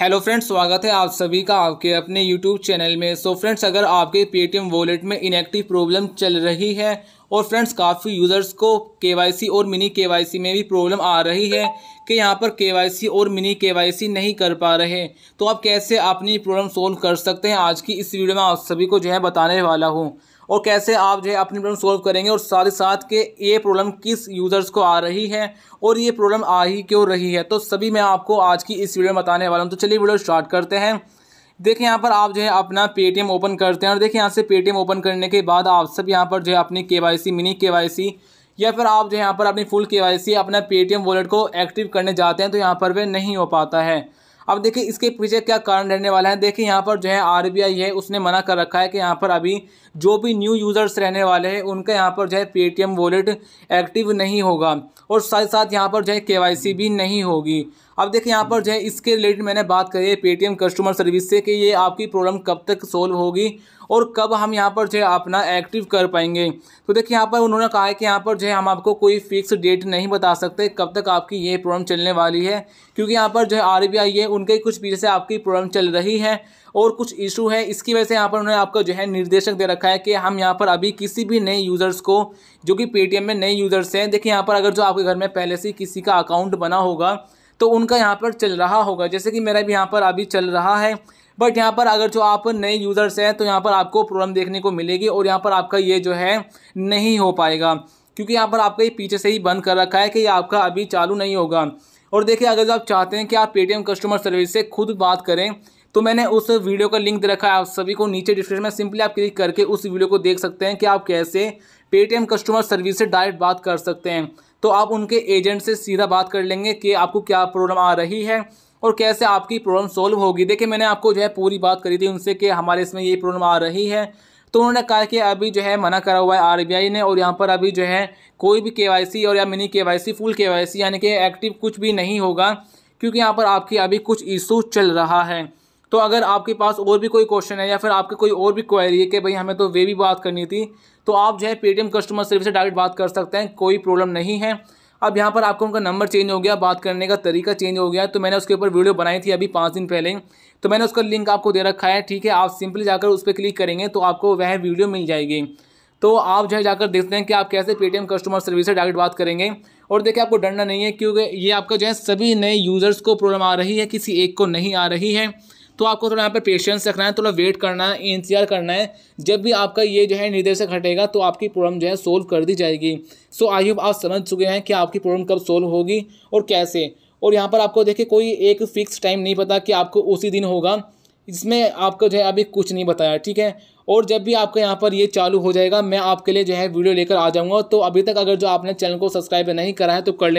hello friends स्वागत है आप सभी का आपके अपने यूट्यूब चैनल में सो so फ्रेंड्स अगर आपके पेटीएम वॉलेट में इनएक्टिव प्रॉब्लम चल रही है और फ्रेंड्स काफ़ी यूज़र्स को केवाईसी और मिनी केवाईसी में भी प्रॉब्लम आ रही है कि यहाँ पर केवाईसी और मिनी केवाईसी नहीं कर पा रहे तो आप कैसे अपनी प्रॉब्लम सोल्व कर सकते हैं आज की इस वीडियो में आप सभी को जो है बताने वाला हूँ और कैसे आप जो है अपनी प्रॉब्लम सॉल्व करेंगे और साथ ही साथ के ये प्रॉब्लम किस यूज़र्स को आ रही है और ये प्रॉब्लम आ ही क्यों रही है तो सभी मैं आपको आज की इस वीडियो में बताने वाला हूँ तो चलिए वीडियो स्टार्ट करते हैं देखिए यहाँ पर आप जो है अपना पे ओपन करते हैं और देखिए यहाँ से पे ओपन करने के बाद आप सब यहाँ पर जो है अपनी के मिनी के या फिर आप जो है यहाँ पर अपनी फुल के अपना पे वॉलेट को एक्टिव करने जाते हैं तो यहाँ पर वह नहीं हो पाता है अब देखिए इसके पीछे क्या कारण रहने वाला है देखिए यहाँ पर जो है आर है उसने मना कर रखा है कि यहाँ पर अभी जो भी न्यू यूज़र्स रहने वाले हैं उनका यहाँ पर जो है पेटीएम वॉलेट एक्टिव नहीं होगा और साथ साथ यहाँ पर जो है के भी नहीं होगी अब देखिए यहाँ पर जो है इसके रिलेटेड मैंने बात करी है पेटीएम कस्टमर सर्विस से कि ये आपकी प्रॉब्लम कब तक सोल्व होगी और कब हम यहाँ पर जो है अपना एक्टिव कर पाएंगे तो देखिए यहाँ पर उन्होंने कहा है कि यहाँ पर जो है हम आपको कोई फिक्स डेट नहीं बता सकते कब तक आपकी ये प्रॉब्लम चलने वाली है क्योंकि यहाँ पर जो है आर है उनके कुछ पीछे से आपकी प्रॉब्लम चल रही है और कुछ इशू है इसकी वजह से यहाँ पर उन्होंने आपका जो है निर्देशक दे रखा है कि हम यहाँ पर अभी किसी भी नए यूज़र्स को जो कि पेटीएम में नए यूज़र्स हैं देखिए यहाँ पर अगर जो आपके घर में पहले से किसी का अकाउंट बना होगा तो उनका यहाँ पर चल रहा होगा जैसे कि मेरा भी यहाँ पर अभी चल रहा है बट यहाँ पर अगर जो आप नए यूज़र्स हैं तो यहाँ पर आपको प्रॉब्लम देखने को मिलेगी और यहाँ पर आपका ये जो है नहीं हो पाएगा क्योंकि यहाँ पर आपका ये पीछे से ही बंद कर रखा है कि ये आपका अभी चालू नहीं होगा और देखिए अगर जो आप चाहते हैं कि आप पेटीएम कस्टमर सर्विस से खुद बात करें तो मैंने उस वीडियो का लिंक दे रखा है आप सभी को नीचे डिस्क्रिप्शन में सिंपली आप क्लिक करके उस वीडियो को देख सकते हैं कि आप कैसे पेटीएम कस्टमर सर्विस से डायरेक्ट बात कर सकते हैं तो आप उनके एजेंट से सीधा बात कर लेंगे कि आपको क्या प्रॉब्लम आ रही है और कैसे आपकी प्रॉब्लम सॉल्व होगी देखिए मैंने आपको जो है पूरी बात करी थी उनसे कि हमारे इसमें ये प्रॉब्लम आ रही है तो उन्होंने कहा कि अभी जो है मना करा हुआ है आरबीआई ने और यहाँ पर अभी जो है कोई भी केवाईसी और या मिनी केवाईसी फुल केवाईसी यानी कि एक्टिव कुछ भी नहीं होगा क्योंकि यहाँ पर आपकी अभी कुछ इशू चल रहा है तो अगर आपके पास और भी कोई क्वेश्चन है या फिर आपकी कोई और भी क्वायरी है कि भाई हमें तो वे भी बात करनी थी तो आप जो है पेटीएम कस्टमर सर्विस से डायरेक्ट बात कर सकते हैं कोई प्रॉब्लम नहीं है अब यहाँ पर आपको उनका नंबर चेंज हो गया बात करने का तरीका चेंज हो गया तो मैंने उसके ऊपर वीडियो बनाई थी अभी पाँच दिन पहले तो मैंने उसका लिंक आपको दे रखा है ठीक है आप सिंपली जाकर उस पर क्लिक करेंगे तो आपको वह वीडियो मिल जाएगी तो आप जो है जाकर देखते हैं कि आप कैसे पेटीएम कस्टमर सर्विस से डायरेक्ट बात करेंगे और देखिए आपको डरना नहीं है क्योंकि ये आपका जो है सभी नए यूज़र्स को प्रॉब्लम आ रही है किसी एक को नहीं आ रही है तो आपको थोड़ा यहाँ पर पेशेंस रखना है थोड़ा वेट करना है इंतजार करना है जब भी आपका ये जो है निर्देशक हटेगा तो आपकी प्रॉब्लम जो है सोल्व कर दी जाएगी सो आई होप आप समझ चुके हैं कि आपकी प्रॉब्लम कब सोल्व होगी और कैसे और यहाँ पर आपको देखिए कोई एक फिक्स टाइम नहीं पता कि आपको उसी दिन होगा इसमें आपको जो है अभी कुछ नहीं बताया ठीक है और जब भी आपका यहाँ पर ये चालू हो जाएगा मैं आपके लिए जो है वीडियो लेकर आ जाऊँगा तो अभी तक अगर जो आपने चैनल को सब्सक्राइब नहीं करा है तो कर लेना